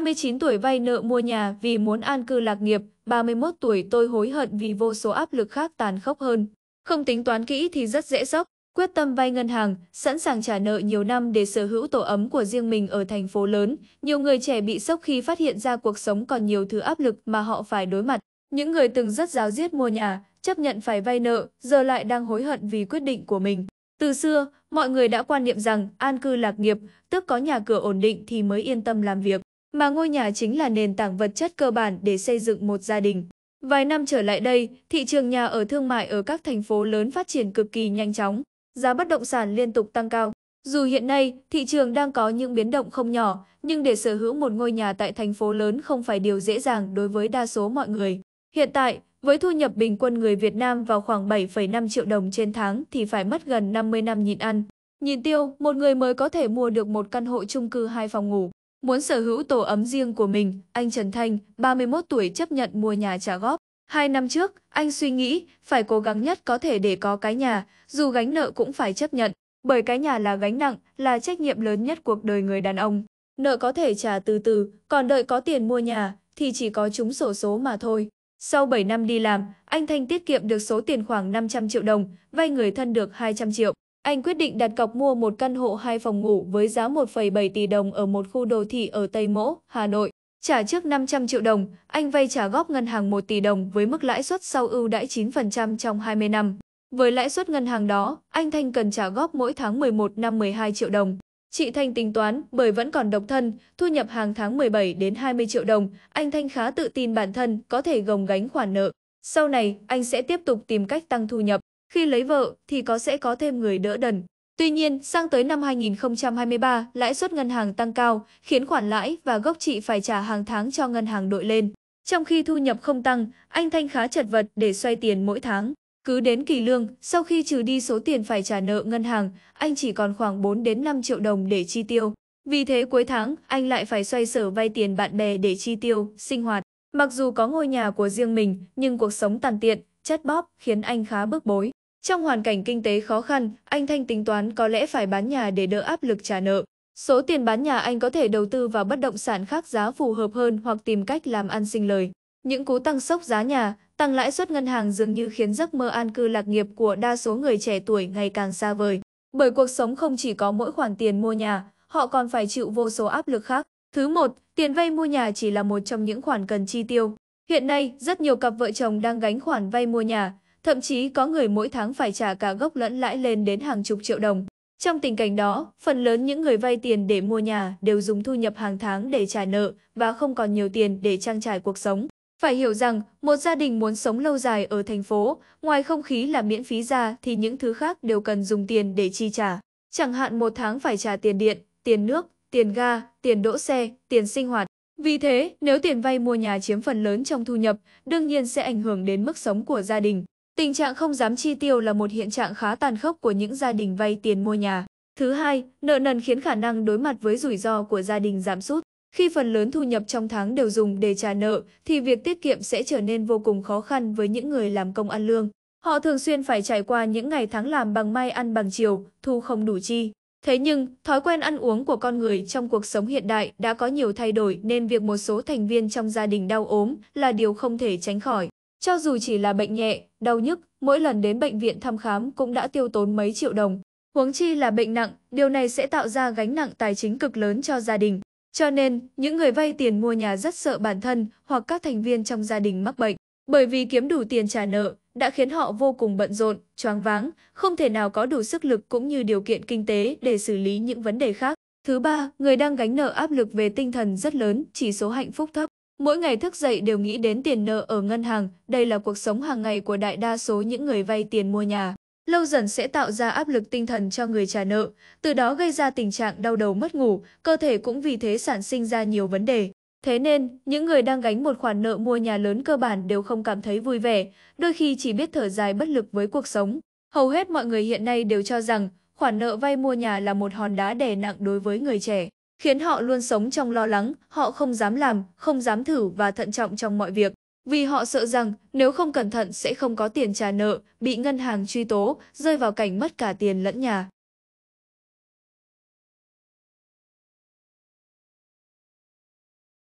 29 tuổi vay nợ mua nhà vì muốn an cư lạc nghiệp, 31 tuổi tôi hối hận vì vô số áp lực khác tàn khốc hơn. Không tính toán kỹ thì rất dễ sốc, quyết tâm vay ngân hàng, sẵn sàng trả nợ nhiều năm để sở hữu tổ ấm của riêng mình ở thành phố lớn. Nhiều người trẻ bị sốc khi phát hiện ra cuộc sống còn nhiều thứ áp lực mà họ phải đối mặt. Những người từng rất giáo diết mua nhà, chấp nhận phải vay nợ, giờ lại đang hối hận vì quyết định của mình. Từ xưa, mọi người đã quan niệm rằng an cư lạc nghiệp, tức có nhà cửa ổn định thì mới yên tâm làm việc mà ngôi nhà chính là nền tảng vật chất cơ bản để xây dựng một gia đình. Vài năm trở lại đây, thị trường nhà ở thương mại ở các thành phố lớn phát triển cực kỳ nhanh chóng, giá bất động sản liên tục tăng cao. Dù hiện nay, thị trường đang có những biến động không nhỏ, nhưng để sở hữu một ngôi nhà tại thành phố lớn không phải điều dễ dàng đối với đa số mọi người. Hiện tại, với thu nhập bình quân người Việt Nam vào khoảng 7,5 triệu đồng trên tháng thì phải mất gần 50 năm nhịn ăn. Nhìn tiêu, một người mới có thể mua được một căn hộ chung cư hai phòng ngủ. Muốn sở hữu tổ ấm riêng của mình, anh Trần Thanh, 31 tuổi chấp nhận mua nhà trả góp. Hai năm trước, anh suy nghĩ phải cố gắng nhất có thể để có cái nhà, dù gánh nợ cũng phải chấp nhận. Bởi cái nhà là gánh nặng, là trách nhiệm lớn nhất cuộc đời người đàn ông. Nợ có thể trả từ từ, còn đợi có tiền mua nhà thì chỉ có chúng sổ số mà thôi. Sau 7 năm đi làm, anh Thanh tiết kiệm được số tiền khoảng 500 triệu đồng, vay người thân được 200 triệu. Anh quyết định đặt cọc mua một căn hộ hai phòng ngủ với giá 1,7 tỷ đồng ở một khu đô thị ở Tây Mỗ, Hà Nội. Trả trước 500 triệu đồng, anh vay trả góp ngân hàng 1 tỷ đồng với mức lãi suất sau ưu đãi 9% trong 20 năm. Với lãi suất ngân hàng đó, anh Thanh cần trả góp mỗi tháng 11 năm 12 triệu đồng. Chị Thanh tính toán, bởi vẫn còn độc thân, thu nhập hàng tháng 17 đến 20 triệu đồng, anh Thanh khá tự tin bản thân có thể gồng gánh khoản nợ. Sau này, anh sẽ tiếp tục tìm cách tăng thu nhập. Khi lấy vợ thì có sẽ có thêm người đỡ đần. Tuy nhiên, sang tới năm 2023, lãi suất ngân hàng tăng cao, khiến khoản lãi và gốc chị phải trả hàng tháng cho ngân hàng đội lên. Trong khi thu nhập không tăng, anh Thanh khá chật vật để xoay tiền mỗi tháng. Cứ đến kỳ lương, sau khi trừ đi số tiền phải trả nợ ngân hàng, anh chỉ còn khoảng 4 đến 5 triệu đồng để chi tiêu. Vì thế cuối tháng, anh lại phải xoay sở vay tiền bạn bè để chi tiêu, sinh hoạt. Mặc dù có ngôi nhà của riêng mình, nhưng cuộc sống tàn tiện, chất bóp khiến anh khá bức bối. Trong hoàn cảnh kinh tế khó khăn, anh Thanh tính toán có lẽ phải bán nhà để đỡ áp lực trả nợ. Số tiền bán nhà anh có thể đầu tư vào bất động sản khác giá phù hợp hơn hoặc tìm cách làm ăn sinh lời. Những cú tăng sốc giá nhà, tăng lãi suất ngân hàng dường như khiến giấc mơ an cư lạc nghiệp của đa số người trẻ tuổi ngày càng xa vời. Bởi cuộc sống không chỉ có mỗi khoản tiền mua nhà, họ còn phải chịu vô số áp lực khác. Thứ một, tiền vay mua nhà chỉ là một trong những khoản cần chi tiêu. Hiện nay, rất nhiều cặp vợ chồng đang gánh khoản vay mua nhà, Thậm chí có người mỗi tháng phải trả cả gốc lẫn lãi lên đến hàng chục triệu đồng. Trong tình cảnh đó, phần lớn những người vay tiền để mua nhà đều dùng thu nhập hàng tháng để trả nợ và không còn nhiều tiền để trang trải cuộc sống. Phải hiểu rằng, một gia đình muốn sống lâu dài ở thành phố, ngoài không khí là miễn phí ra thì những thứ khác đều cần dùng tiền để chi trả. Chẳng hạn một tháng phải trả tiền điện, tiền nước, tiền ga, tiền đỗ xe, tiền sinh hoạt. Vì thế, nếu tiền vay mua nhà chiếm phần lớn trong thu nhập, đương nhiên sẽ ảnh hưởng đến mức sống của gia đình. Tình trạng không dám chi tiêu là một hiện trạng khá tàn khốc của những gia đình vay tiền mua nhà. Thứ hai, nợ nần khiến khả năng đối mặt với rủi ro của gia đình giảm sút. Khi phần lớn thu nhập trong tháng đều dùng để trả nợ, thì việc tiết kiệm sẽ trở nên vô cùng khó khăn với những người làm công ăn lương. Họ thường xuyên phải trải qua những ngày tháng làm bằng may ăn bằng chiều, thu không đủ chi. Thế nhưng, thói quen ăn uống của con người trong cuộc sống hiện đại đã có nhiều thay đổi nên việc một số thành viên trong gia đình đau ốm là điều không thể tránh khỏi. Cho dù chỉ là bệnh nhẹ, đau nhức, mỗi lần đến bệnh viện thăm khám cũng đã tiêu tốn mấy triệu đồng. Huống chi là bệnh nặng, điều này sẽ tạo ra gánh nặng tài chính cực lớn cho gia đình. Cho nên, những người vay tiền mua nhà rất sợ bản thân hoặc các thành viên trong gia đình mắc bệnh, bởi vì kiếm đủ tiền trả nợ đã khiến họ vô cùng bận rộn, choáng váng, không thể nào có đủ sức lực cũng như điều kiện kinh tế để xử lý những vấn đề khác. Thứ ba, người đang gánh nợ áp lực về tinh thần rất lớn, chỉ số hạnh phúc thấp. Mỗi ngày thức dậy đều nghĩ đến tiền nợ ở ngân hàng, đây là cuộc sống hàng ngày của đại đa số những người vay tiền mua nhà. Lâu dần sẽ tạo ra áp lực tinh thần cho người trả nợ, từ đó gây ra tình trạng đau đầu mất ngủ, cơ thể cũng vì thế sản sinh ra nhiều vấn đề. Thế nên, những người đang gánh một khoản nợ mua nhà lớn cơ bản đều không cảm thấy vui vẻ, đôi khi chỉ biết thở dài bất lực với cuộc sống. Hầu hết mọi người hiện nay đều cho rằng khoản nợ vay mua nhà là một hòn đá đè nặng đối với người trẻ khiến họ luôn sống trong lo lắng, họ không dám làm, không dám thử và thận trọng trong mọi việc. Vì họ sợ rằng nếu không cẩn thận sẽ không có tiền trả nợ, bị ngân hàng truy tố, rơi vào cảnh mất cả tiền lẫn nhà.